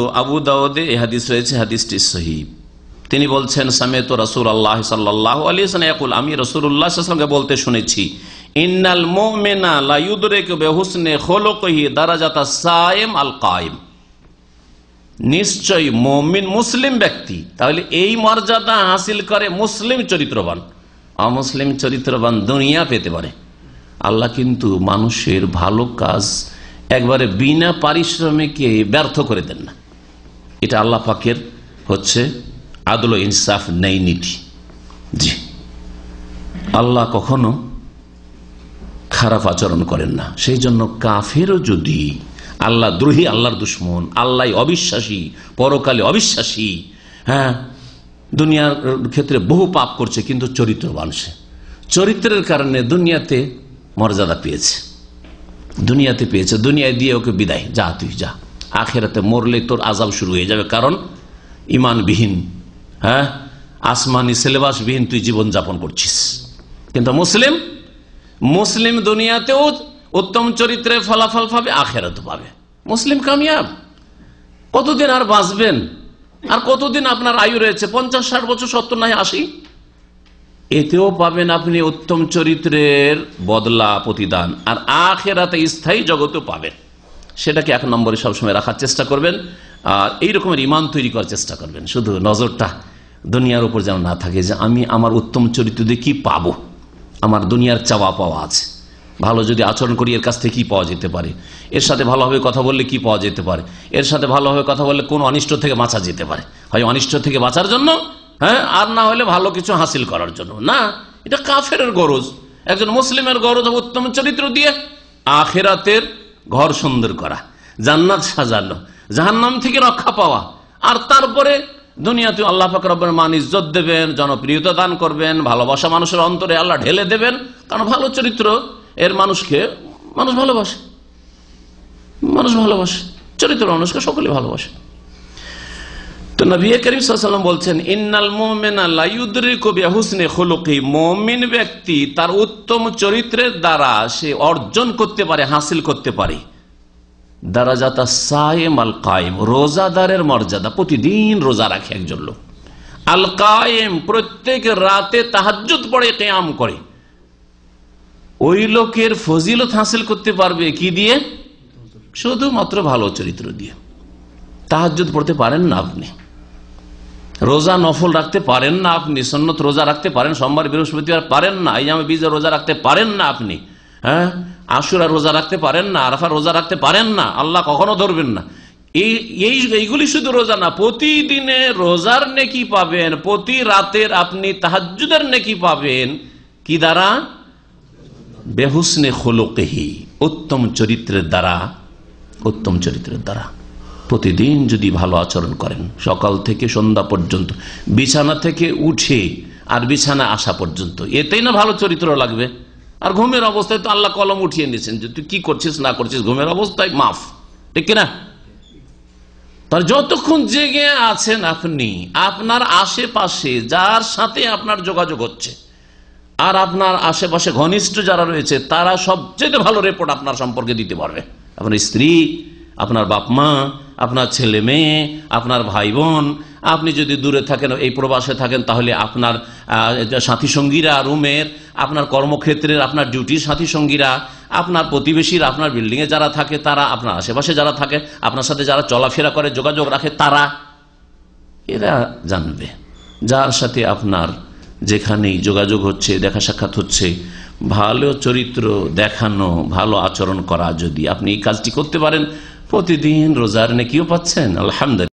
তো আবু দাউদে এই হাদিস রয়েছে হাদিসটি সহিব তিনি বলছেন সামেত রসুল আল্লাহ সাল্লাহ আলী সানাইকুল আমি রসুল্লাহামকে বলতে শুনেছি ইন্নাল মোমেনা লাইউদরে কবে হুসনে হোলকহি দারাজাতা সায়েম আল কায়েম নিশ্চয় মমিন মুসলিম ব্যক্তি তাহলে এই মর্যাদা হাসিল করে মুসলিম চরিত্রবান অমুসলিম চরিত্রবান দুনিয়া পেতে পারে আল্লাহ কিন্তু মানুষের ভালো কাজ একবারে বিনা পারিশ্রমিকে ব্যর্থ করে দেন না এটা আল্লাহ পাকের হচ্ছে আদল ইনসাফ নেই নীতি জি আল্লাহ কখনো খারাপ আচরণ করেন না সেই জন্য কাফেরও যদি আল্লাহ দ্রোহী আল্লাহর দুশ্মন আল্লাহ অবিশ্বাসী পরকালে অবিশ্বাসী হ্যাঁ দুনিয়ার ক্ষেত্রে বহু পাপ করছে কিন্তু চরিত্র মানুষে চরিত্রের কারণে দুনিয়াতে মর্যাদা পেয়েছে দুনিয়াতে পেয়েছে দুনিয়ায় দিয়ে ওকে বিদায় যা তুই যা আখেরাতে মরলে তোর আজাব শুরু হয়ে যাবে কারণ ইমানবিহীন হ্যাঁ আসমানি সিলেবাসবিহীন তুই জীবন যাপন করছিস কিন্তু মুসলিম মুসলিম দুনিয়াতেও উত্তম চরিত্রে ফলাফল পাবে আখেরাত পাবে মুসলিম কামিয়াব কতদিন আর বাঁচবেন আর কতদিন আপনার আয়ু রয়েছে পঞ্চাশ ষাট বছর সত্তর নাই আশি এতেও পাবেন আপনি উত্তম চরিত্রের বদলা প্রতিদান আর আখেরাতে স্থায়ী জগতেও পাবেন সেটাকে এক নম্বরে সবসময় রাখার চেষ্টা করবেন আর এই রকমের ইমান তৈরি করার চেষ্টা করবেন শুধু নজরটা দুনিয়ার উপর যেন না থাকে যে আমি আমার উত্তম চরিত্র দিয়ে কি পাবো আমার দুনিয়ার চাওয়া পাওয়া আছে ভালো যদি আচরণ করি এর কাছ থেকে কী পাওয়া যেতে পারে এর সাথে ভালোভাবে কথা বললে কি পাওয়া যেতে পারে এর সাথে ভালোভাবে কথা বললে কোন অনিষ্ট থেকে বাঁচা যেতে পারে হয় অনিষ্ট থেকে বাঁচার জন্য হ্যাঁ আর না হলে ভালো কিছু হাসিল করার জন্য না এটা কাফের গরজ একজন মুসলিমের গরজ উত্তম চরিত্র দিয়ে আখেরাতের ঘর সুন্দর করা জান্নাত সাজানো জাহান্নাম থেকে রক্ষা পাওয়া আর তারপরে দুনিয়াতে আল্লাহ ফাকরাবের মান ইজ্জত দেবেন জনপ্রিয়তা দান করবেন ভালোবাসা মানুষের অন্তরে আল্লাহ ঢেলে দেবেন কারণ ভালো চরিত্র এর মানুষকে মানুষ ভালোবাসে মানুষ ভালোবাসে চরিত্র মানুষকে সকলে ভালোবাসে তো নবী করিম সাল্লাম বলছেন ইন্নাল মোমেনা লাইউদ্রি কবি হুসনে খোলকি ব্যক্তি তার উত্তম চরিত্রের দ্বারা সে অর্জন করতে পারে হাসিল করতে পারে দারাজাতা সায়েম আল কায়েম রোজাদারের মর্যাদা প্রতিদিন রোজা রাখে একজন লোক আল কায়েম প্রত্যেক রাতে তাহাজুত পড়ে কেয়াম করে ওই লোকের ফজিলত হাসিল করতে পারবে কি দিয়ে শুধুমাত্র ভালো চরিত্র দিয়ে তাহাজুত পড়তে পারেন না আপনি রোজা নফল রাখতে পারেন না আপনি সন্ন্যত রোজা রাখতে পারেন সোমবার বৃহস্পতিবার পারেন না আমি বীজা রোজা রাখতে পারেন না আপনি হ্যাঁ আশুরা রোজা রাখতে পারেন না আরফা রোজা রাখতে পারেন না আল্লাহ কখনো ধরবেন না এই এইগুলি শুধু রোজা না প্রতিদিনে রোজার নেকি পাবেন প্রতি রাতের আপনি তাহাজুদের নেকি পাবেন কি দ্বারা বেহুসনে হলোকেহি উত্তম চরিত্রের দ্বারা উত্তম চরিত্রের দ্বারা প্রতিদিন যদি ভালো আচরণ করেন সকাল থেকে সন্ধ্যা পর্যন্ত বিছানা থেকে উঠে আর বিছানা আসা পর্যন্ত এতেই না ভালো চরিত্র লাগবে আর ঘুমের অবস্থায় তো আল্লাহ কলম উঠিয়ে নিয়েছেন যে তুই কি করছিস না করছিস ঘুমের অবস্থায় মাফ ঠিক কিনা তার যতক্ষণ জেগে আছেন আপনি আপনার আশেপাশে যার সাথে আপনার যোগাযোগ হচ্ছে আর আপনার আশেপাশে ঘনিষ্ঠ যারা রয়েছে তারা সবচেয়ে ভালো রেপোর্ট আপনার সম্পর্কে দিতে পারবে আপনার স্ত্রী আপনার বাপ মা আপনার ছেলে মেয়ে আপনার ভাই বোন আপনি যদি দূরে থাকেন এই প্রবাসে থাকেন তাহলে আপনার সাথী সঙ্গীরা রুমের আপনার কর্মক্ষেত্রের আপনার ডিউটির সাথী সঙ্গীরা আপনার প্রতিবেশীর আপনার বিল্ডিংয়ে যারা থাকে তারা আপনার আশেপাশে যারা থাকে আপনার সাথে যারা চলাফেরা করে যোগাযোগ রাখে তারা এরা জানবে যার সাথে আপনার যেখানেই যোগাযোগ হচ্ছে দেখা সাক্ষাৎ হচ্ছে ভালো চরিত্র দেখানো ভালো আচরণ করা যদি আপনি এই কাজটি করতে পারেন প্রতিদিন রোজার নেকিও পাচ্ছেন আলহামদুলিল্লাহ